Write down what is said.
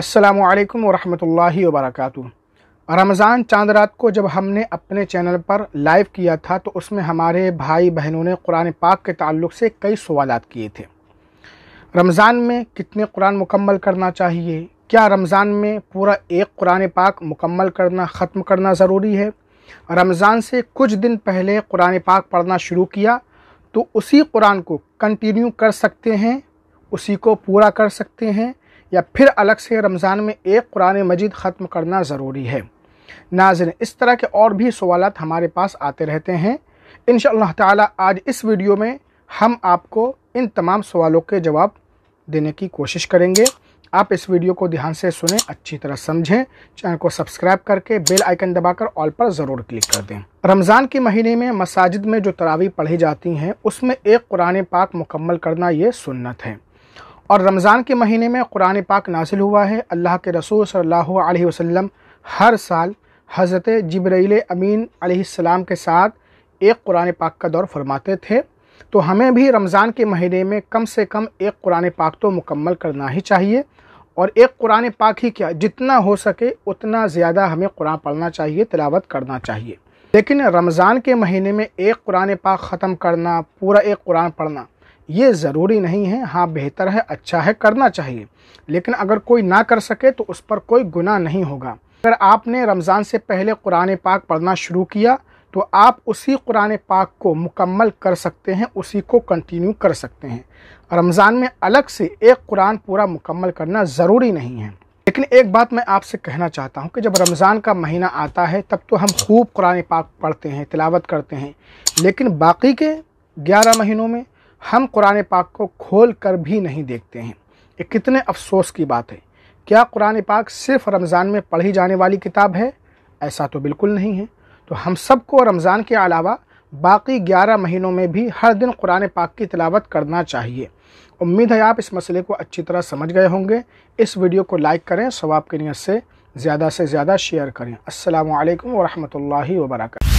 असलकम वरहमल वरक रमज़ान चांद रात को जब हमने अपने चैनल पर लाइव किया था तो उसमें हमारे भाई बहनों ने कुरान पाक के ताल्लुक से कई सवाल किए थे रमज़ान में कितने कुरान मुकम्मल करना चाहिए क्या रमज़ान में पूरा एक कुरान पाक मुकम्मल करना ख़त्म करना ज़रूरी है रमज़ान से कुछ दिन पहले कुरान पाक पढ़ना शुरू किया तो उसी कुरान को कंटिन्यू कर सकते हैं उसी को पूरा कर सकते हैं या फिर अलग से रमज़ान में एक कुरान मजीद ख़त्म करना ज़रूरी है नाजन इस तरह के और भी सवाल हमारे पास आते रहते हैं इन ताला आज इस वीडियो में हम आपको इन तमाम सवालों के जवाब देने की कोशिश करेंगे आप इस वीडियो को ध्यान से सुने अच्छी तरह समझें चैनल को सब्सक्राइब करके बेल आइकन दबाकर ऑल पर ज़रूर क्लिक कर दें रमज़ान के महीने में मसाजिद में जो तरावी पढ़ी जाती हैं उसमें एक कुरान पाक मुकम्मल करना ये सुन्नत है और रमज़ान के महीने में कुरान पाक नासिल हुआ है अल्लाह के रसूल सल्लल्लाहु अलैहि वसल्लम हर साल हज़रत जबरील अमीन अलैहिस्सलाम के साथ एक कुरान पाक का दौर फरमाते थे तो हमें भी रमज़ान के महीने में कम से कम एक कुरान पाक तो मुकम्मल करना ही चाहिए और एक कुरान पाक ही क्या जितना हो सके उतना ज़्यादा हमें कुरान पढ़ना चाहिए तिलावत करना चाहिए लेकिन रमज़ान के महीने में एक कुरान पाक ख़त्म करना पूरा एक कुरान पढ़ना ये ज़रूरी नहीं है हाँ बेहतर है अच्छा है करना चाहिए लेकिन अगर कोई ना कर सके तो उस पर कोई गुनाह नहीं होगा अगर आपने रमज़ान से पहले कुरान पाक पढ़ना शुरू किया तो आप उसी कुरान पाक को मुकम्मल कर सकते हैं उसी को कंटिन्यू कर सकते हैं रमज़ान में अलग से एक कुरान पूरा मुकम्मल करना ज़रूरी नहीं है लेकिन एक बात मैं आपसे कहना चाहता हूँ कि जब रमज़ान का महीना आता है तब तो हम खूब कुरान पाक पढ़ते हैं तिलावत करते हैं लेकिन बाकी के ग्यारह महीनों में हम कुरान पाक को खोल कर भी नहीं देखते हैं ये कितने अफसोस की बात है क्या कुरान पाक सिर्फ रमज़ान में पढ़ी जाने वाली किताब है ऐसा तो बिल्कुल नहीं है तो हम सबको रमज़ान के अलावा बाकी ग्यारह महीनों में भी हर दिन कुरान पाक की तिलावत करना चाहिए उम्मीद है आप इस मसले को अच्छी तरह समझ गए होंगे इस वीडियो को लाइक करें सवाब की नीयत से ज़्यादा से ज़्यादा शेयर करें असल वरहमल वर्का